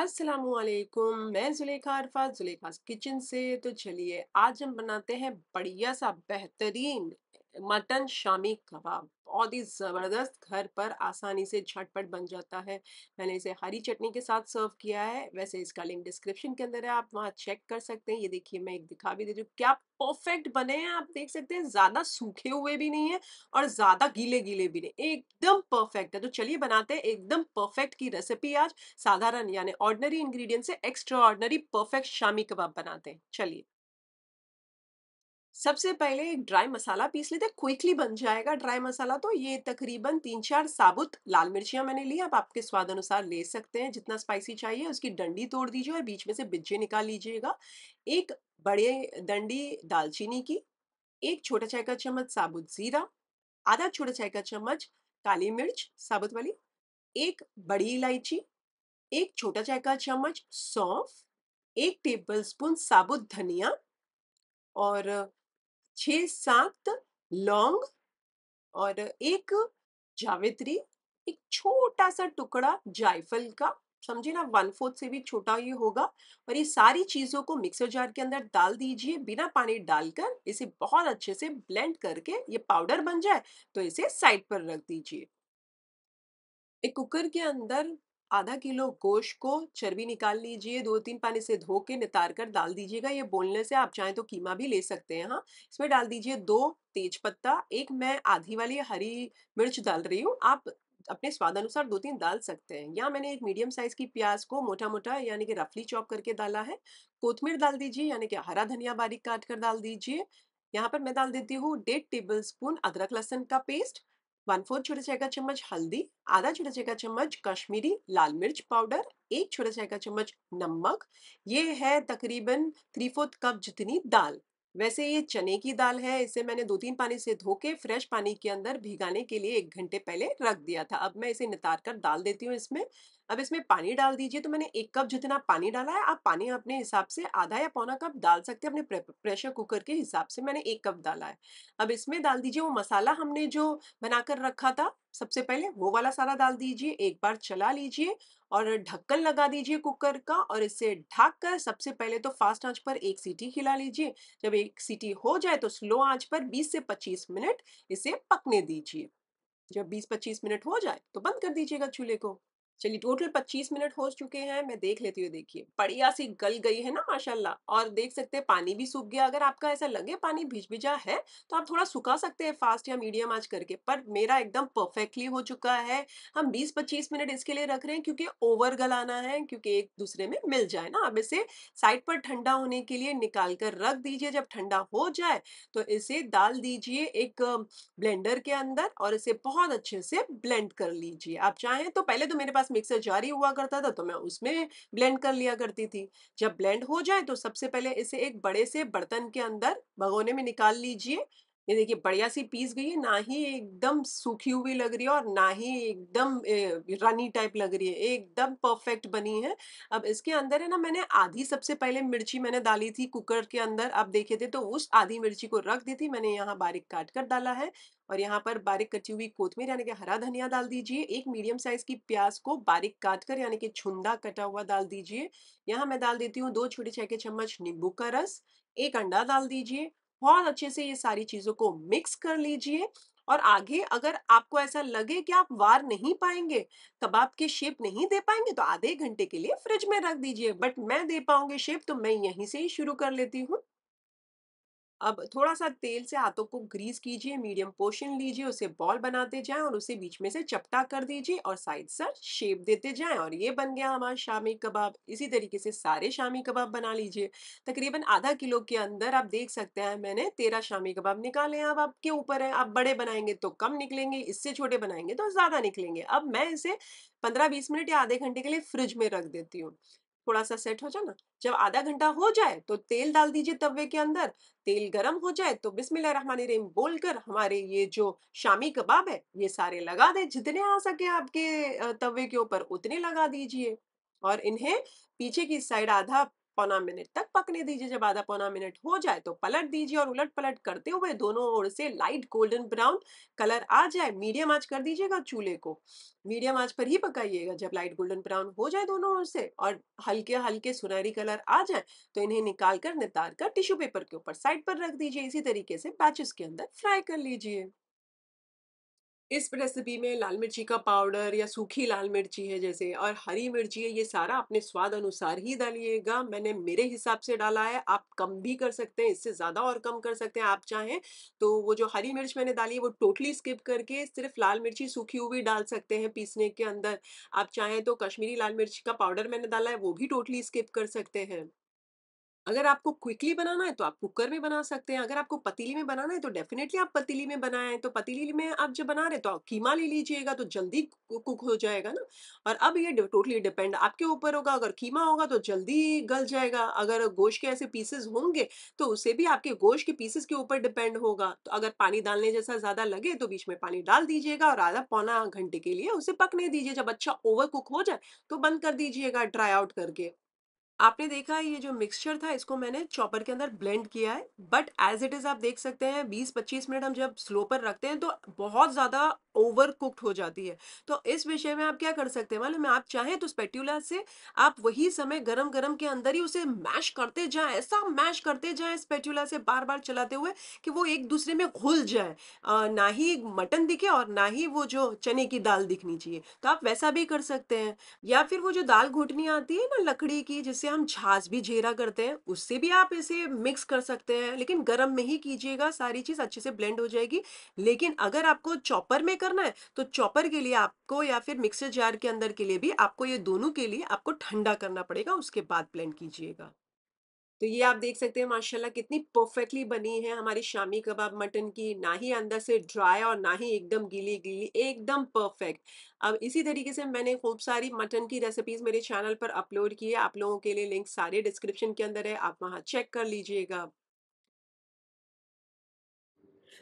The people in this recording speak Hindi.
असलकुम मैं जुलेखा अरफा जुलेखा किचन से तो चलिए आज हम बनाते हैं बढ़िया सा बेहतरीन मटन शामी कबाब बहुत ही ज़बरदस्त घर पर आसानी से झटपट बन जाता है मैंने इसे हरी चटनी के साथ सर्व किया है वैसे इसका लिंक डिस्क्रिप्शन के अंदर है आप वहाँ चेक कर सकते हैं ये देखिए मैं एक दिखा भी दे रही हूँ क्या परफेक्ट बने हैं आप देख सकते हैं ज़्यादा सूखे हुए भी नहीं है और ज़्यादा गीले गीले भी नहीं एकदम परफेक्ट है तो चलिए बनाते हैं एकदम परफेक्ट की रेसिपी आज साधारण यानी ऑर्डनरी इन्ग्रीडियंट से extraordinary perfect shami kebab बनाते हैं चलिए सबसे पहले एक ड्राई मसाला पीस लेते हैं क्विकली बन जाएगा ड्राई मसाला तो ये तकरीबन तीन चार साबुत लाल मिर्चियाँ मैंने ली आप आपके स्वाद अनुसार ले सकते हैं जितना स्पाइसी चाहिए उसकी डंडी तोड़ दीजिए और बीच में से बिज्जे निकाल लीजिएगा एक बड़े डंडी दालचीनी की एक छोटा चाय का चम्मच साबुत जीरा आधा छोटा चाय का चम्मच काली मिर्च साबुत वाली एक बड़ी इलायची एक छोटा चाय का चम्मच सौंफ एक स्पून साबुत धनिया और छ सात लौंग और एक जावित्री एक छोटा सा टुकड़ा जायफल का समझे ना वन फोर्थ से भी छोटा ये होगा और ये सारी चीज़ों को मिक्सर जार के अंदर डाल दीजिए बिना पानी डालकर इसे बहुत अच्छे से ब्लेंड करके ये पाउडर बन जाए तो इसे साइड पर रख दीजिए एक कुकर के अंदर आधा किलो गोश्त को चर्बी निकाल लीजिए दो तीन पानी से धो के नितार कर डाल दीजिएगा ये बोलने से आप चाहें तो कीमा भी ले सकते हैं हाँ इसमें डाल दीजिए दो तेज पत्ता एक मैं आधी वाली हरी मिर्च डाल रही हूँ आप अपने स्वाद अनुसार दो तीन डाल सकते हैं या मैंने एक मीडियम साइज की प्याज को मोटा मोटा यानी कि रफली चॉप करके डाला है कोथमीर डाल दीजिए यानी कि हरा धनिया बारीक काट कर डाल दीजिए यहाँ पर मैं डाल देती हूँ डेढ़ टेबल स्पून अदरक लहसन का पेस्ट वन फोर्थ छोटे चाय का चम्मच हल्दी आधा छोटा चाय का चम्मच कश्मीरी लाल मिर्च पाउडर एक छोटा चाय का चम्मच नमक ये है तकरीबन थ्री फोर्थ कप जितनी दाल वैसे ये चने की दाल है इसे मैंने दो तीन पानी से धो के फ्रेश पानी के अंदर भिगाने के लिए एक घंटे पहले रख दिया था अब मैं इसे नितार कर डाल देती हूँ इसमें अब इसमें पानी डाल दीजिए तो मैंने एक कप जितना पानी डाला है आप पानी अपने हिसाब से आधा या पौना कप डाल सकते हैं अपने प्रेशर कुकर के हिसाब से मैंने एक कप डाला है अब इसमें डाल दीजिए वो मसाला हमने जो बनाकर रखा था सबसे पहले वो वाला सारा डाल दीजिए एक बार चला लीजिए और ढक्कन लगा दीजिए कुकर का और इसे ढक कर सबसे पहले तो फास्ट आंच पर एक सीटी खिला लीजिए जब एक सीटी हो जाए तो स्लो आंच पर 20 से 25 मिनट इसे पकने दीजिए जब 20-25 मिनट हो जाए तो बंद कर दीजिएगा चूल्हे को चलिए टोटल पच्चीस मिनट हो चुके हैं मैं देख लेती हूँ देखिए बढ़िया सी गल गई है ना माशाल्लाह और देख सकते हैं पानी भी सूख गया अगर आपका ऐसा लगे पानी भिज भिजा है तो आप थोड़ा सुखा सकते हैं फास्ट या मीडियम आज करके पर मेरा एकदम परफेक्टली हो चुका है हम बीस पच्चीस मिनट इसके लिए रख रहे हैं क्योंकि ओवर गलाना है क्योंकि एक दूसरे में मिल जाए ना अब इसे साइड पर ठंडा होने के लिए निकाल कर रख दीजिए जब ठंडा हो जाए तो इसे डाल दीजिए एक ब्लेंडर के अंदर और इसे बहुत अच्छे से ब्लेंड कर लीजिए आप चाहें तो पहले तो मेरे पास मिक्सर जारी हुआ करता था तो मैं उसमें ब्लेंड कर लिया करती थी जब ब्लेंड हो जाए तो सबसे पहले इसे एक बड़े से बर्तन के अंदर भगोने में निकाल लीजिए ये देखिए बढ़िया सी पीस गई है ना ही एकदम सूखी हुई लग रही है और ना ही एकदम रनी टाइप लग रही है एकदम परफेक्ट बनी है अब इसके अंदर है ना मैंने आधी सबसे पहले मिर्ची मैंने डाली थी कुकर के अंदर आप देखे थे तो उस आधी मिर्ची को रख दी थी मैंने यहाँ बारीक काट कर डाला है और यहाँ पर बारीक कटी हुई कोथमीर यानी कि हरा धनिया डाल दीजिए एक मीडियम साइज की प्याज को बारीक काट कर यानी कि छुंदा कटा हुआ डाल दीजिए यहाँ मैं डाल देती हूँ दो छोटे छह के चम्मच नींबू का रस एक अंडा डाल दीजिए बहुत अच्छे से ये सारी चीज़ों को मिक्स कर लीजिए और आगे अगर आपको ऐसा लगे कि आप वार नहीं पाएंगे कबाब की शेप नहीं दे पाएंगे तो आधे घंटे के लिए फ्रिज में रख दीजिए बट मैं दे पाऊंगी शेप तो मैं यहीं से ही शुरू कर लेती हूँ अब थोड़ा सा तेल से हाथों को ग्रीस कीजिए मीडियम पोर्शन लीजिए उसे बॉल बनाते जाएं और उसे बीच में से चपटा कर दीजिए और साइड से शेप देते जाएं और ये बन गया हमारा शामी कबाब इसी तरीके से सारे शामी कबाब बना लीजिए तकरीबन आधा किलो के अंदर आप देख सकते हैं मैंने तेरह शामी कबाब निकाले हैं अब आपके ऊपर है आप बड़े बनाएंगे तो कम निकलेंगे इससे छोटे बनाएंगे तो ज़्यादा निकलेंगे अब मैं इसे पंद्रह बीस मिनट या आधे घंटे के लिए फ्रिज में रख देती हूँ थोड़ा सा सेट हो जाना जब आधा घंटा हो जाए तो तेल डाल दीजिए तवे के अंदर तेल गर्म हो जाए तो बिस्मिल्लाह रहमान रहीम बोलकर हमारे ये जो शामी कबाब है ये सारे लगा दें जितने आ सके आपके तवे के ऊपर उतने लगा दीजिए और इन्हें पीछे की साइड आधा पौना मिनट तक पकने दीजिए जब आधा पौना मिनट हो जाए तो पलट दीजिए और उलट पलट करते हुए दोनों ओर से लाइट गोल्डन ब्राउन कलर आ जाए मीडियम आंच कर दीजिएगा चूल्हे को मीडियम आंच पर ही पकाइएगा जब लाइट गोल्डन ब्राउन हो जाए दोनों ओर से और हल्के हल्के सुनहरी कलर आ जाए तो इन्हें निकाल कर नितार कर टिश्यू पेपर के ऊपर साइड पर रख दीजिए इसी तरीके से बैचेस के अंदर फ्राई कर लीजिए इस रेसिपी में लाल मिर्ची का पाउडर या सूखी लाल मिर्ची है जैसे और हरी मिर्ची है ये सारा अपने स्वाद अनुसार ही डालिएगा मैंने मेरे हिसाब से डाला है आप कम भी कर सकते हैं इससे ज़्यादा और कम कर सकते हैं आप चाहें तो वो जो हरी मिर्च मैंने डाली है वो टोटली स्किप करके सिर्फ लाल मिर्ची सूखी हुई डाल सकते हैं पीसने के अंदर आप चाहें तो कश्मीरी लाल मिर्ची का पाउडर मैंने डाला है वो भी टोटली स्किप कर सकते हैं अगर आपको क्विकली बनाना है तो आप कुकर में बना सकते हैं अगर आपको पतीली में बनाना है तो डेफिनेटली आप पतीली में बनाएं तो पतीली में आप जब बना रहे तो आप कीमा ले लीजिएगा तो जल्दी कुक हो जाएगा ना और अब ये टोटली डिपेंड आपके ऊपर होगा अगर कीमा होगा तो जल्दी गल जाएगा अगर गोश्त के ऐसे पीसेस होंगे तो उसे भी आपके गोश्त के पीसेस के ऊपर डिपेंड होगा तो अगर पानी डालने जैसा ज़्यादा लगे तो बीच में पानी डाल दीजिएगा और आधा पौना घंटे के लिए उसे पकने दीजिए जब अच्छा ओवर कुक हो जाए तो बंद कर दीजिएगा ड्राई आउट करके आपने देखा ये जो मिक्सचर था इसको मैंने चॉपर के अंदर ब्लेंड किया है बट एज इट इज़ आप देख सकते हैं 20-25 मिनट हम जब स्लो पर रखते हैं तो बहुत ज़्यादा ओवर कुकड हो जाती है तो इस विषय में आप क्या कर सकते हैं मालूम आप चाहें तो स्पेट्यूला से आप वही समय गरम गरम के अंदर ही उसे मैश करते जाएं ऐसा मैश करते जाएं स्पेट्यूला से बार बार चलाते हुए कि वो एक दूसरे में घुल जाए ना ही मटन दिखे और ना ही वो जो चने की दाल दिखनी चाहिए तो आप वैसा भी कर सकते हैं या फिर वो जो दाल घुटनी आती है ना लकड़ी की जिससे हम छाछ भी जीरा करते हैं उससे भी आप इसे मिक्स कर सकते हैं लेकिन गर्म में ही कीजिएगा सारी चीज़ अच्छे से ब्लेंड हो जाएगी लेकिन अगर आपको चॉपर में करना है तो चॉपर के लिए आपको या फिर मिक्सर जार के अंदर के लिए भी आपको ये दोनों के लिए आपको ठंडा करना पड़ेगा उसके बाद ब्लेंड कीजिएगा तो ये आप देख सकते हैं माशाल्लाह कितनी परफेक्टली बनी है हमारी शामी कबाब मटन की ना ही अंदर से ड्राई और ना ही एकदम गीली गीली एकदम परफेक्ट अब इसी तरीके से मैंने खूब सारी मटन की रेसिपीज़ मेरे चैनल पर अपलोड की है आप लोगों के लिए लिंक सारे डिस्क्रिप्शन के अंदर है आप वहाँ चेक कर लीजिएगा